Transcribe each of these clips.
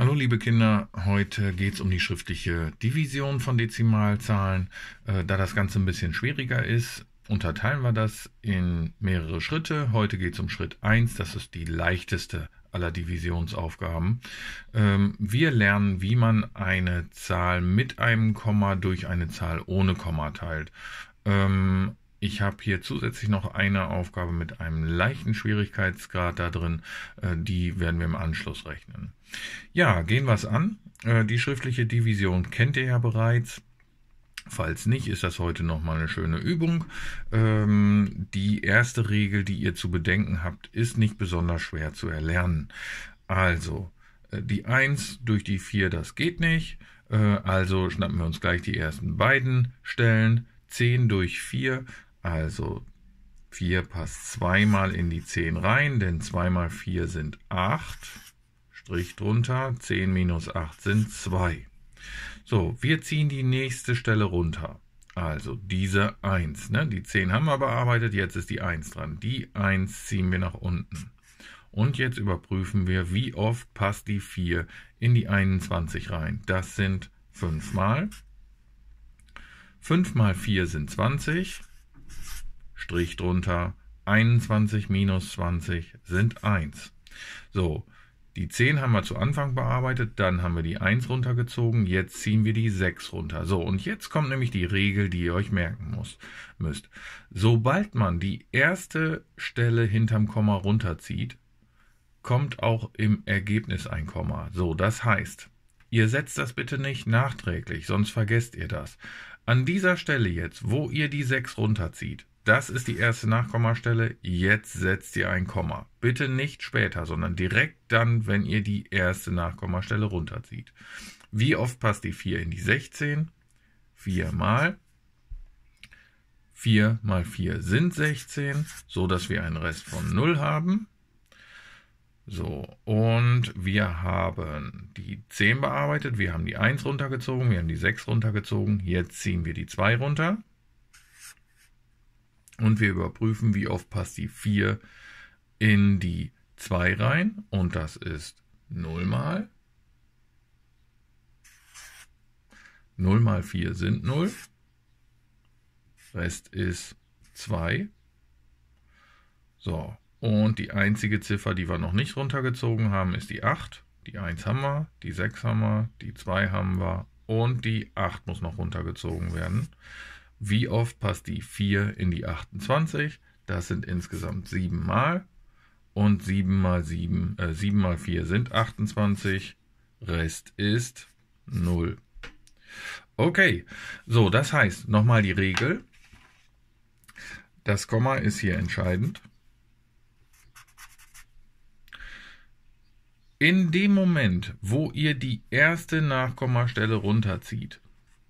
Hallo liebe Kinder, heute geht es um die schriftliche Division von Dezimalzahlen. Äh, da das Ganze ein bisschen schwieriger ist, unterteilen wir das in mehrere Schritte. Heute geht es um Schritt 1, das ist die leichteste aller Divisionsaufgaben. Ähm, wir lernen, wie man eine Zahl mit einem Komma durch eine Zahl ohne Komma teilt. Ähm, ich habe hier zusätzlich noch eine Aufgabe mit einem leichten Schwierigkeitsgrad da drin. Äh, die werden wir im Anschluss rechnen. Ja, gehen wir es an. Äh, die schriftliche Division kennt ihr ja bereits. Falls nicht, ist das heute nochmal eine schöne Übung. Ähm, die erste Regel, die ihr zu bedenken habt, ist nicht besonders schwer zu erlernen. Also, äh, die 1 durch die 4, das geht nicht. also schnappen wir uns gleich die ersten beiden Stellen. 10 durch 4 also 4 passt zweimal in die 10 rein, denn 2 mal 4 sind 8. Strich drunter, 10 minus 8 sind 2. So, wir ziehen die nächste Stelle runter. Also diese 1. Ne? Die 10 haben wir bearbeitet, jetzt ist die 1 dran. Die 1 ziehen wir nach unten. Und jetzt überprüfen wir, wie oft passt die 4 in die 21 rein. Das sind 5 mal. 5 mal 4 sind 20. Strich drunter, 21 minus 20 sind 1. So, die 10 haben wir zu Anfang bearbeitet, dann haben wir die 1 runtergezogen, jetzt ziehen wir die 6 runter. So, und jetzt kommt nämlich die Regel, die ihr euch merken muss, müsst. Sobald man die erste Stelle hinterm Komma runterzieht, kommt auch im Ergebnis ein Komma. So, das heißt, ihr setzt das bitte nicht nachträglich, sonst vergesst ihr das. An dieser Stelle jetzt, wo ihr die 6 runterzieht, das ist die erste Nachkommastelle. Jetzt setzt ihr ein Komma. Bitte nicht später, sondern direkt dann, wenn ihr die erste Nachkommastelle runterzieht. Wie oft passt die 4 in die 16? 4 mal. 4 mal 4 sind 16, so dass wir einen Rest von 0 haben. So, und wir haben die 10 bearbeitet, wir haben die 1 runtergezogen, wir haben die 6 runtergezogen, jetzt ziehen wir die 2 runter. Und wir überprüfen, wie oft passt die 4 in die 2 rein. Und das ist 0 mal. 0 mal 4 sind 0. Rest ist 2. So, und die einzige Ziffer, die wir noch nicht runtergezogen haben, ist die 8. Die 1 haben wir, die 6 haben wir, die 2 haben wir und die 8 muss noch runtergezogen werden. Wie oft passt die 4 in die 28? Das sind insgesamt 7 mal. Und 7 mal 7, äh, 7 mal 4 sind 28. Rest ist 0. Okay, so, das heißt, nochmal die Regel. Das Komma ist hier entscheidend. In dem Moment, wo ihr die erste Nachkommastelle runterzieht,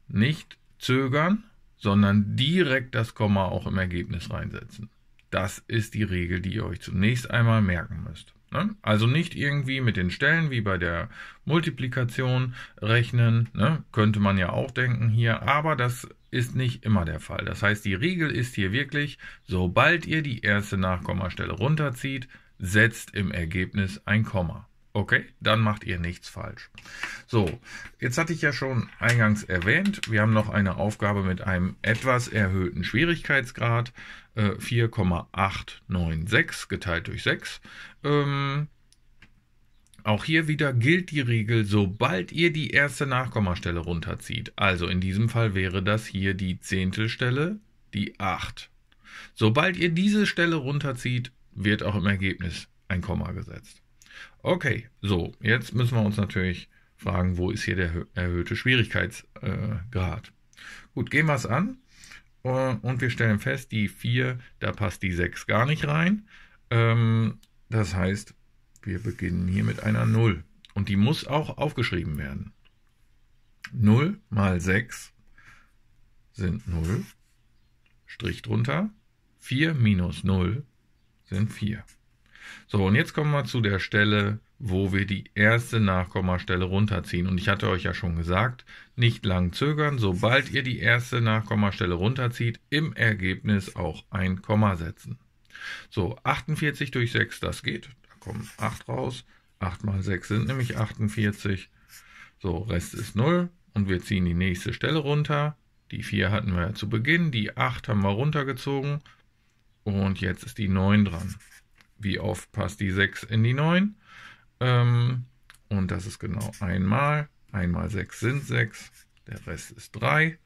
nicht zögern, sondern direkt das Komma auch im Ergebnis reinsetzen. Das ist die Regel, die ihr euch zunächst einmal merken müsst. Ne? Also nicht irgendwie mit den Stellen wie bei der Multiplikation rechnen, ne? könnte man ja auch denken hier, aber das ist nicht immer der Fall. Das heißt, die Regel ist hier wirklich, sobald ihr die erste Nachkommastelle runterzieht, setzt im Ergebnis ein Komma. Okay, dann macht ihr nichts falsch. So, jetzt hatte ich ja schon eingangs erwähnt, wir haben noch eine Aufgabe mit einem etwas erhöhten Schwierigkeitsgrad, äh, 4,896 geteilt durch 6. Ähm, auch hier wieder gilt die Regel, sobald ihr die erste Nachkommastelle runterzieht, also in diesem Fall wäre das hier die Zehntelstelle, die 8. Sobald ihr diese Stelle runterzieht, wird auch im Ergebnis ein Komma gesetzt. Okay, so, jetzt müssen wir uns natürlich fragen, wo ist hier der erhöhte Schwierigkeitsgrad? Gut, gehen wir es an äh, und wir stellen fest, die 4, da passt die 6 gar nicht rein. Ähm, das heißt, wir beginnen hier mit einer 0 und die muss auch aufgeschrieben werden. 0 mal 6 sind 0, Strich drunter. 4 minus 0 sind 4. So, und jetzt kommen wir zu der Stelle, wo wir die erste Nachkommastelle runterziehen. Und ich hatte euch ja schon gesagt, nicht lang zögern, sobald ihr die erste Nachkommastelle runterzieht, im Ergebnis auch ein Komma setzen. So, 48 durch 6, das geht. Da kommen 8 raus. 8 mal 6 sind nämlich 48. So, Rest ist 0. Und wir ziehen die nächste Stelle runter. Die 4 hatten wir ja zu Beginn. Die 8 haben wir runtergezogen. Und jetzt ist die 9 dran wie oft passt die 6 in die 9? Ähm, und das ist genau einmal. Einmal 6 sind 6, der Rest ist 3.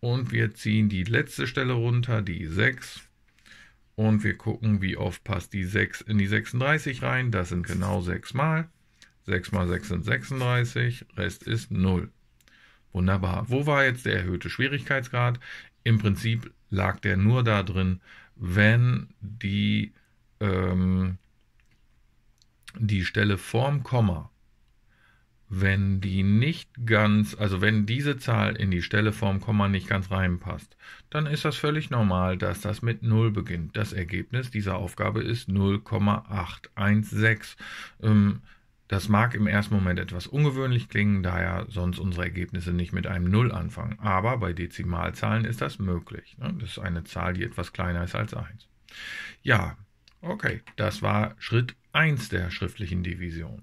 Und wir ziehen die letzte Stelle runter, die 6. Und wir gucken, wie oft passt die 6 in die 36 rein. Das sind genau 6 mal. 6 mal 6 sind 36, Rest ist 0. Wunderbar. Wo war jetzt der erhöhte Schwierigkeitsgrad? Im Prinzip lag der nur da drin, wenn die ähm, die Stelle vorm Komma, wenn die nicht ganz, also wenn diese Zahl in die Stelle vorm Komma nicht ganz reinpasst, dann ist das völlig normal, dass das mit 0 beginnt. Das Ergebnis dieser Aufgabe ist 0,816. Ähm, das mag im ersten Moment etwas ungewöhnlich klingen, da ja sonst unsere Ergebnisse nicht mit einem Null anfangen. Aber bei Dezimalzahlen ist das möglich. Ne? Das ist eine Zahl, die etwas kleiner ist als 1. Ja, Okay, das war Schritt 1 der schriftlichen Division.